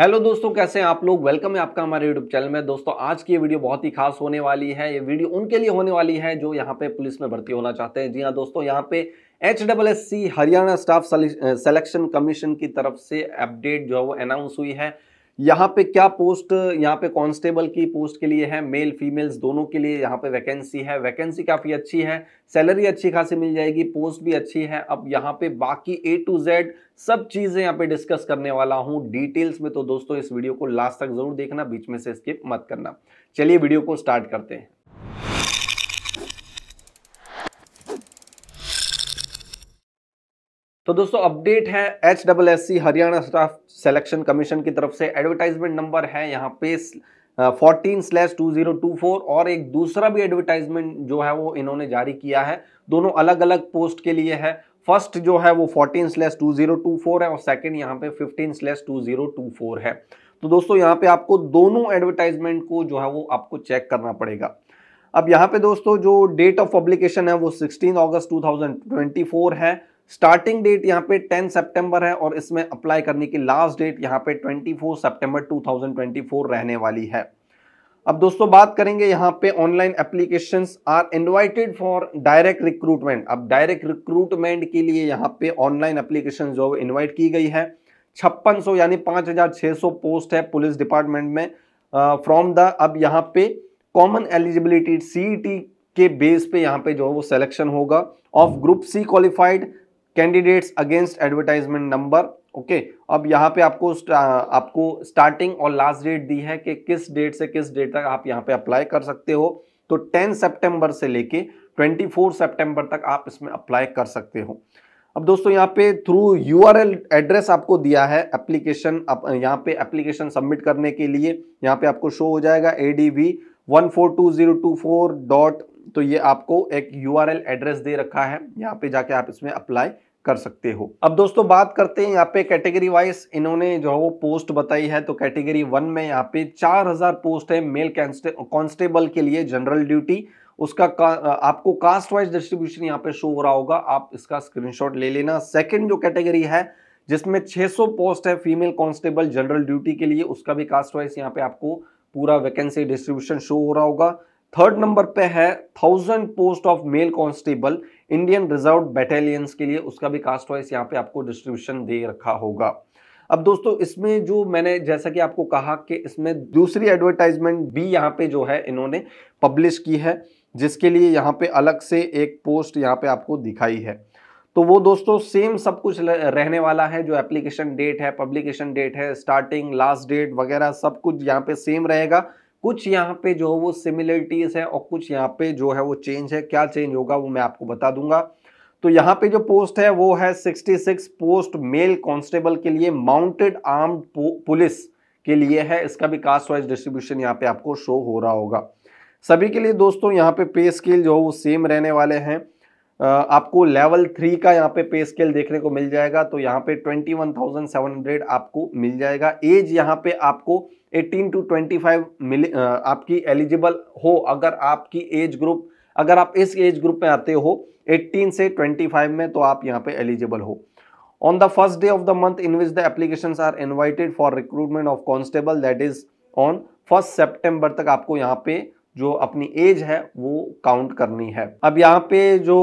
hello दोस्तों कैसे हैं आप लोग वेलकम है आपका हमारे यूट्यूब चैनल में दोस्तों आज की ये वीडियो बहुत ही खास होने वाली है ये वीडियो उनके लिए होने वाली है जो यहाँ पे पुलिस में भर्ती होना चाहते हैं जी हाँ दोस्तों यहाँ पे H double S C Haryana staff selection commission की तरफ से अपडेट जो है वो अनाउंस हुई है यहाँ पे क्या पोस्ट यहाँ पे कांस्टेबल की पोस्ट के लिए है मेल फीमेल्स दोनों के लिए यहाँ पे वैकेंसी है वैकेंसी काफ़ी अच्छी है सैलरी अच्छी खासी मिल जाएगी पोस्ट भी अच्छी है अब यहाँ पे बाकी ए टू जेड सब चीज़ें यहाँ पे डिस्कस करने वाला हूँ डिटेल्स में तो दोस्तों इस वीडियो को लास्ट तक जरूर देखना बीच में से स्किप मत करना चलिए वीडियो को स्टार्ट करते हैं तो दोस्तों अपडेट है H double S C Haryana staff selection commission की तरफ से एडवर्टाइजमेंट नंबर है यहाँ पे fourteen slash two zero two four और एक दूसरा भी एडवर्टाइजमेंट जो है वो इन्होंने जारी किया है दोनों अलग अलग पोस्ट के लिए है फर्स्ट जो है वो fourteen slash two zero two four है और सेकेंड यहाँ पे fifteen slash two zero two four है तो दोस्तों यहाँ पे आपको दोनों एडवर्टाइजमेंट को जो है वो आपको चेक करना पड़ेगा अब यहाँ पे दोस्तों जो डेट ऑफ पब्लिकेशन है वो सिक्सटीन अगस्त फोर है स्टार्टिंग डेट यहाँ पे 10 सितंबर है और इसमें अप्लाई करने की लास्ट डेट यहाँ पे 24 सितंबर 2024 रहने वाली है अब दोस्तों बात करेंगे यहाँ पे online application are invited for direct recruitment अब डायरेक्ट रिक्रूटमेंट के लिए यहाँ पे ऑनलाइन एप्लीकेशन जो इन्वाइट की गई है छप्पन यानी पाँच पोस्ट है पुलिस डिपार्टमेंट में फ्रॉम द अब यहाँ पे कॉमन एलिजिबिलिटी सी के बेस पे यहाँ पे जो है वो सिलेक्शन होगा of group C qualified candidates against advertisement number okay अब यहाँ पे आपको आपको स्टार्टिंग और लास्ट डेट दी है कि किस डेट से किस डेट तक आप यहाँ पे अप्लाई कर सकते हो तो 10 सितंबर से लेके 24 सितंबर तक आप इसमें अप्लाई कर सकते हो अब दोस्तों यहाँ पे थ्रू यू एड्रेस आपको दिया है एप्लीकेशन आप यहाँ पे एप्लीकेशन सबमिट करने के लिए यहाँ पे आपको शो हो जाएगा A D V one four two zero two four dot तो ये आपको एक यू एड्रेस दे रखा है यहाँ पे जाके आप इसमें अप्लाई कर सकते हो अब दोस्तों बात करते हैं यहाँ पे कैटेगरी वाइज इन्होंने जो है वो पोस्ट बताई है तो कैटेगरी वन में यहाँ पे 4000 पोस्ट है मेल कांस्टेबल के लिए जनरल ड्यूटी उसका का, आपको कास्ट वाइज डिस्ट्रीब्यूशन यहाँ पे शो हो रहा होगा आप इसका स्क्रीनशॉट ले लेना सेकंड जो कैटेगरी है जिसमें 600 पोस्ट है फीमेल कांस्टेबल जनरल ड्यूटी के लिए उसका भी कास्ट वाइज यहाँ पे आपको पूरा वैकेंसी डिस्ट्रीब्यूशन शो हो रहा होगा थर्ड नंबर पे है thousand post of male constable Indian reserve battalions के लिए उसका भी कास्ट वाइज यहाँ पे आपको डिस्ट्रीब्यूशन दे रखा होगा अब दोस्तों इसमें जो मैंने जैसा कि आपको कहा कि इसमें दूसरी एडवर्टाइजमेंट भी यहाँ पे जो है इन्होंने पब्लिश की है जिसके लिए यहाँ पे अलग से एक पोस्ट यहाँ पे आपको दिखाई है तो वो दोस्तों सेम सब कुछ रहने वाला है जो एप्लीकेशन डेट है पब्लिकेशन डेट है स्टार्टिंग लास्ट डेट वगैरह सब कुछ यहाँ पे सेम रहेगा कुछ यहाँ पे जो है वो सिमिलरिटीज है और कुछ यहाँ पे जो है वो चेंज है क्या चेंज होगा वो मैं आपको बता दूंगा तो यहाँ पे जो पोस्ट है वो है 66 पोस्ट मेल कांस्टेबल के लिए माउंटेड आर्म पुलिस के लिए है इसका भी कास्ट वाइज डिस्ट्रीब्यूशन यहाँ पे आपको शो हो रहा होगा सभी के लिए दोस्तों यहाँ पे पे स्केल जो है वो सेम रहने वाले हैं आपको लेवल थ्री का यहाँ पे पे स्केल देखने को मिल जाएगा तो यहाँ पे ट्वेंटी आपको मिल जाएगा एज यहाँ पे आपको एटीन टू फाइव मिले आपकी एलिजिबल हो अगर आपकी एज ग्रुप अगर आप इस एज ग्रुप में आते हो 18 से फाइव में तो आप यहाँ पे एलिजिबल हो on the first day of the month in which the application are invited for recruitment of constable that is on first September तक आपको यहाँ पे जो अपनी एज है वो काउंट करनी है अब यहाँ पे जो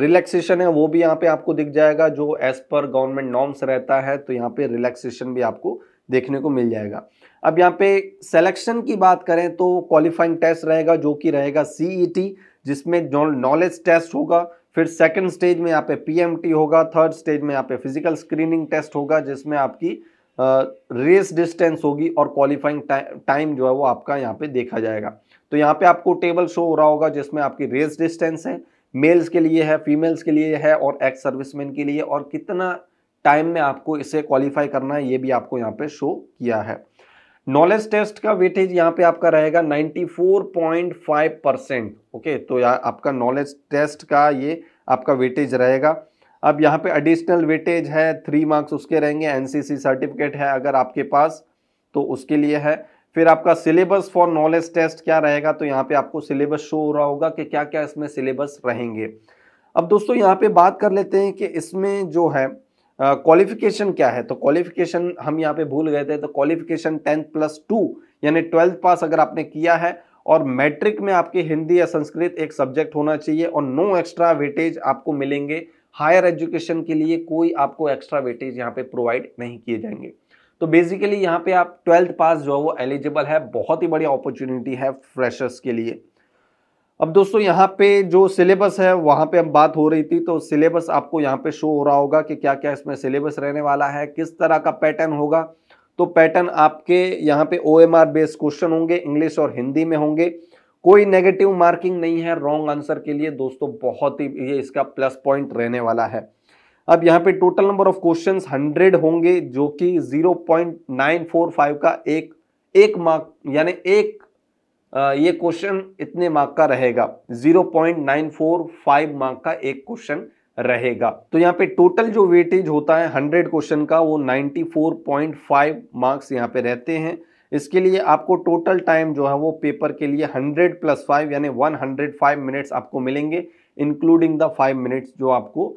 रिलैक्सेशन है वो भी यहाँ पे आपको दिख जाएगा जो एज पर गवर्नमेंट नॉर्म्स रहता है तो यहाँ पे रिलैक्सेशन भी आपको देखने को मिल जाएगा अब यहाँ पे सेलेक्शन की बात करें तो क्वालिफाइंग टेस्ट रहेगा जो कि रहेगा सीईटी e जिसमें नॉलेज टेस्ट होगा फिर सेकंड स्टेज में यहाँ पे पीएमटी होगा थर्ड स्टेज में यहाँ पे फिजिकल स्क्रीनिंग टेस्ट होगा जिसमें आपकी रेस डिस्टेंस होगी और क्वालिफाइंग टाइम जो है वो आपका यहाँ पे देखा जाएगा तो यहाँ पे आपको टेबल शो हो रहा होगा जिसमें आपकी रेस डिस्टेंस है मेल्स के लिए है फीमेल्स के लिए है और एक्स सर्विसमैन के लिए और कितना टाइम में आपको इसे क्वालिफाई करना है ये भी आपको यहाँ पे शो किया है नॉलेज टेस्ट का वेटेज यहाँ पे आपका रहेगा 94.5 परसेंट ओके तो यार आपका नॉलेज टेस्ट का ये आपका वेटेज रहेगा अब यहाँ पे एडिशनल वेटेज है थ्री मार्क्स उसके रहेंगे एनसीसी सर्टिफिकेट है अगर आपके पास तो उसके लिए है फिर आपका सिलेबस फॉर नॉलेज टेस्ट क्या रहेगा तो यहाँ पे आपको सिलेबस शो हो रहा होगा कि क्या क्या इसमें सिलेबस रहेंगे अब दोस्तों यहाँ पे बात कर लेते हैं कि इसमें जो है क्वालिफिकेशन क्या है तो क्वालिफिकेशन हम यहाँ पे भूल गए थे तो क्वालिफिकेशन टेंथ प्लस टू यानी ट्वेल्थ पास अगर आपने किया है और मैट्रिक में आपके हिंदी या संस्कृत एक सब्जेक्ट होना चाहिए और नो एक्स्ट्रा वेटेज आपको मिलेंगे हायर एजुकेशन के लिए कोई आपको एक्स्ट्रा वेटेज यहाँ पे प्रोवाइड नहीं किए जाएंगे तो बेसिकली यहाँ पे आप ट्वेल्थ पास जो है वो एलिजिबल है बहुत ही बड़ी अपॉर्चुनिटी है फ्रेशर्स के लिए अब दोस्तों यहाँ पे जो सिलेबस है वहाँ पे हम बात हो रही थी तो सिलेबस आपको यहाँ पे शो हो रहा होगा कि क्या क्या इसमें सिलेबस रहने वाला है किस तरह का पैटर्न होगा तो पैटर्न आपके यहाँ पे O M R based question होंगे इंग्लिश और हिंदी में होंगे कोई नेगेटिव मार्किंग नहीं है रॉन्ग आंसर के लिए दोस्तों बहुत ही ये इसका प्लस पॉइंट रहने वाला है अब यहाँ पे total number of question hundred होंगे जो कि zero point nine four five का एक एक मार्क यानी एक ये क्वेश्चन इतने मार्क का रहेगा 0.945 मार्क का एक क्वेश्चन रहेगा तो यहाँ पे टोटल जो वेटेज होता है 100 क्वेश्चन का वो 94.5 मार्क्स यहाँ पे रहते हैं इसके लिए आपको टोटल टाइम जो है वो पेपर के लिए 100 प्लस फाइव यानी 105 मिनट्स आपको मिलेंगे इंक्लूडिंग द फाइव मिनट्स जो आपको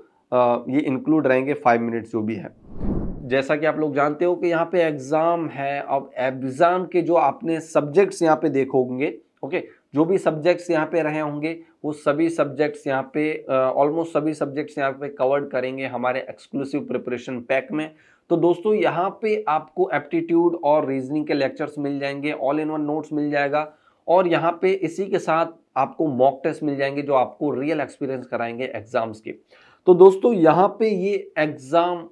ये इंक्लूड रहेंगे फाइव मिनट्स जो भी है जैसा कि आप लोग जानते हो कि यहाँ पे एग्ज़ाम है अब एग्ज़ाम के जो आपने सब्जेक्ट्स यहाँ पे देखोगे ओके जो भी सब्जेक्ट्स यहाँ पे रहे होंगे वो सभी सब्जेक्ट्स यहाँ पे ऑलमोस्ट सभी सब्जेक्ट्स यहाँ पे कवर्ड करेंगे हमारे एक्सक्लूसिव प्रिपरेशन पैक में तो दोस्तों यहाँ पे आपको एप्टीट्यूड और रीजनिंग के लेक्चर्स मिल जाएंगे ऑल इन वन नोट्स मिल जाएगा और यहाँ पे इसी के साथ आपको मॉक टेस्ट मिल जाएंगे जो आपको रियल एक्सपीरियंस कराएंगे एग्जाम्स के तो दोस्तों यहाँ पे ये एग्ज़ाम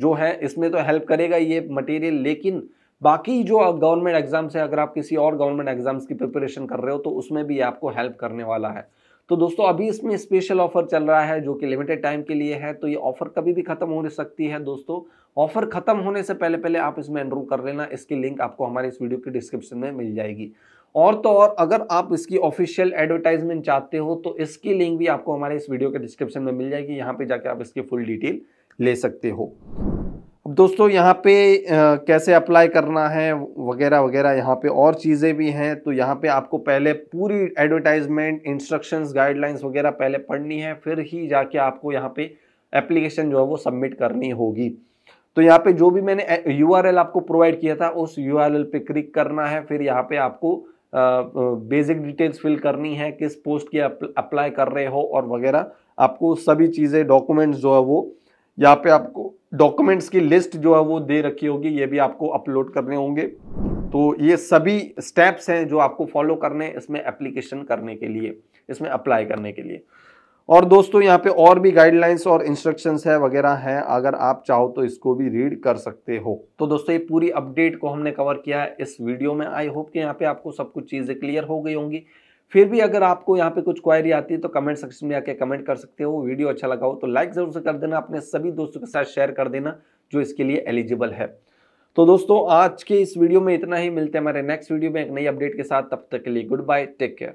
जो है इसमें तो हेल्प करेगा ये मटेरियल लेकिन बाकी जो गवर्नमेंट एग्ज़ाम्स है अगर आप किसी और गवर्नमेंट एग्ज़ाम्स की प्रिपरेशन कर रहे हो तो उसमें भी आपको हेल्प करने वाला है तो दोस्तों अभी इसमें स्पेशल ऑफर चल रहा है जो कि लिमिटेड टाइम के लिए है तो ये ऑफर कभी भी खत्म हो सकती है दोस्तों ऑफर खत्म होने से पहले पहले आप इसमें एनरोल कर लेना इसकी लिंक आपको हमारे इस वीडियो के डिस्क्रिप्शन में मिल जाएगी और तो और अगर आप इसकी ऑफिशियल एडवर्टाइजमेंट चाहते हो तो इसकी लिंक भी आपको हमारे इस वीडियो के डिस्क्रिप्शन में मिल जाएगी यहाँ पे जाके आप इसकी फुल डिटेल ले सकते हो अब दोस्तों यहाँ पे कैसे अप्लाई करना है वगैरह वगैरह यहाँ पे और चीज़ें भी हैं तो यहाँ पे आपको पहले पूरी एडवर्टाइजमेंट इंस्ट्रक्शंस गाइडलाइंस वगैरह पहले पढ़नी है फिर ही जाके आपको यहाँ पे एप्लीकेशन जो है वो सबमिट करनी होगी तो यहाँ पे जो भी मैंने यू आपको प्रोवाइड किया था उस यू पे क्लिक करना है फिर यहाँ पे आपको बेसिक डिटेल्स फिल करनी है किस पोस्ट की अप्लाई कर रहे हो और वगैरह आपको सभी चीज़ें डॉक्यूमेंट्स जो है वो यहाँ पे आपको डॉक्यूमेंट्स की लिस्ट जो है वो दे रखी होगी ये भी आपको अपलोड करने होंगे तो ये सभी स्टेप्स हैं जो आपको फॉलो करने इसमें एप्लीकेशन करने के लिए इसमें अप्लाई करने के लिए और दोस्तों यहाँ पे और भी गाइडलाइंस और इंस्ट्रक्शंस है वगैरह हैं अगर आप चाहो तो इसको भी रीड कर सकते हो तो दोस्तों ये पूरी अपडेट को हमने कवर किया है इस वीडियो में आई होप कि यहाँ पे आपको सब कुछ चीज़ें क्लियर हो गई होंगी फिर भी अगर आपको यहाँ पे कुछ क्वायरी आती है तो कमेंट सेक्शन में आके कमेंट कर सकते हो वीडियो अच्छा लगा हो तो लाइक ज़रूर से कर देना अपने सभी दोस्तों के साथ शेयर कर देना जो इसके लिए एलिजिबल है तो दोस्तों आज के इस वीडियो में इतना ही मिलते हैं हमारे नेक्स्ट वीडियो में एक नई अपडेट के साथ तब तक के लिए गुड बाय टेक केयर